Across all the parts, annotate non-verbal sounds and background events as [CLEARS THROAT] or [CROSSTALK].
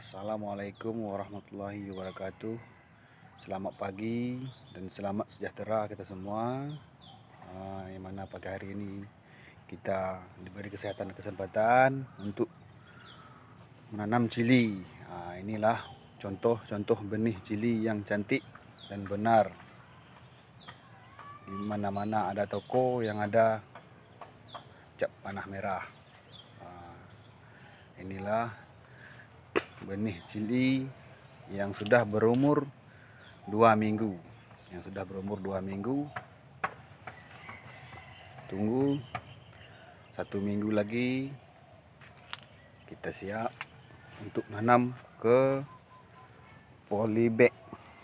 Assalamualaikum warahmatullahi wabarakatuh Selamat pagi dan selamat sejahtera kita semua uh, Yang mana pagi hari ini kita diberi kesehatan dan kesempatan untuk menanam cili uh, Inilah contoh-contoh benih cili yang cantik dan benar Di mana-mana ada toko yang ada cap panah merah uh, Inilah benih cili yang sudah berumur dua minggu yang sudah berumur dua minggu tunggu satu minggu lagi kita siap untuk menanam ke polybag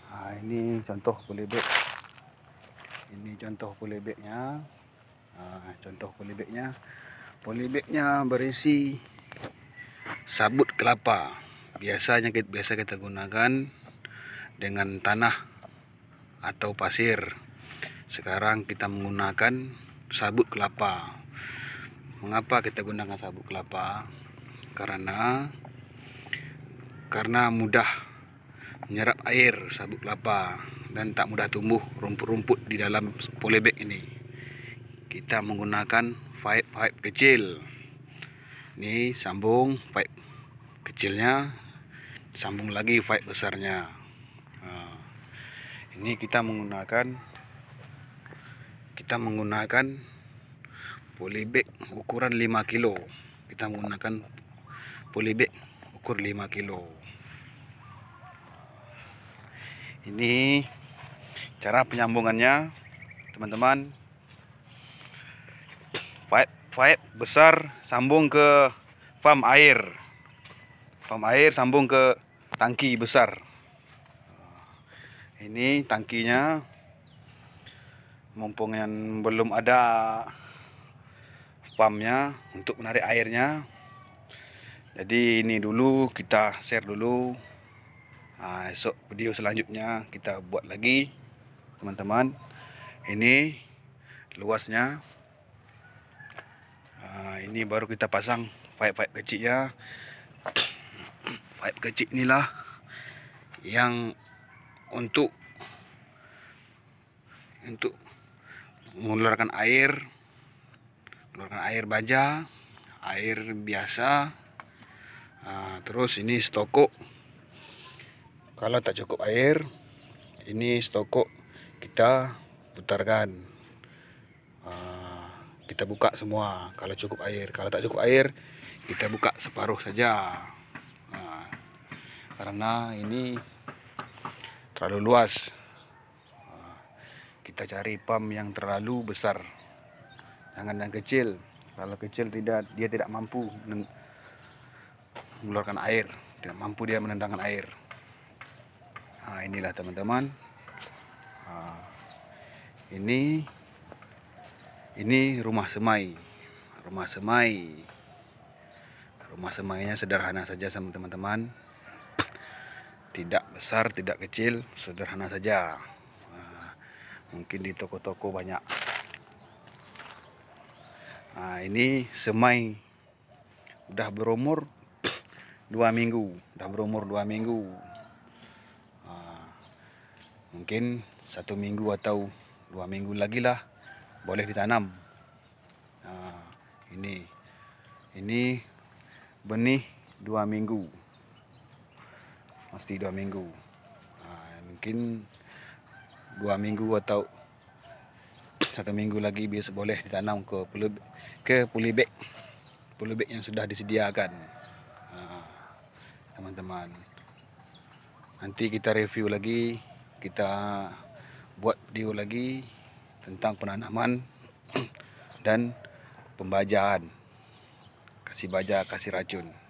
nah, ini contoh polybag ini contoh polybagnya nah, contoh polybagnya polybagnya berisi sabut kelapa biasanya biasa kita gunakan dengan tanah atau pasir sekarang kita menggunakan sabut kelapa mengapa kita gunakan sabut kelapa karena karena mudah menyerap air sabut kelapa dan tak mudah tumbuh rumput-rumput di dalam polybag ini kita menggunakan pipe-pipe kecil ini sambung pipe kecilnya sambung lagi fight besarnya nah, ini kita menggunakan kita menggunakan polybag ukuran 5 kilo kita menggunakan polybag ukur 5 kilo ini cara penyambungannya teman-teman pipe pipe besar sambung ke pump air pump air sambung ke tangki besar ini tangkinya mumpung yang belum ada pumpnya untuk menarik airnya jadi ini dulu kita share dulu nah, esok video selanjutnya kita buat lagi teman-teman ini luasnya nah, ini baru kita pasang pipe-pipe kecil ya pipe kecil inilah yang untuk untuk mengeluarkan air mengeluarkan air baja air biasa nah, terus ini stokok. kalau tak cukup air ini stokok kita putarkan ah, kita buka semua kalau cukup air kalau tak cukup air kita buka separuh saja karena ini terlalu luas ah, kita cari pam yang terlalu besar jangan yang kecil kalau kecil tidak dia tidak mampu mengeluarkan air tidak mampu dia menendangkan air nah, inilah teman-teman nah, ini ini rumah semai rumah semai rumah semainya sederhana saja sama teman-teman tidak besar tidak kecil sederhana saja ah, mungkin di toko-toko banyak nah, ini semai udah berumur [CLEARS THROAT] dua minggu udah berumur dua minggu nah, mungkin satu minggu atau dua minggu lagi lah boleh ditanam nah, ini ini benih dua minggu mesti dua minggu. Ha, mungkin dua minggu atau satu minggu lagi biasa boleh ditanam ke pulu ke pulibek pulibek yang sudah disediakan ha, teman-teman ha, nanti kita review lagi kita buat video lagi tentang penanaman [CLEARS THROAT] dan pembajaan kasih baja kasih racun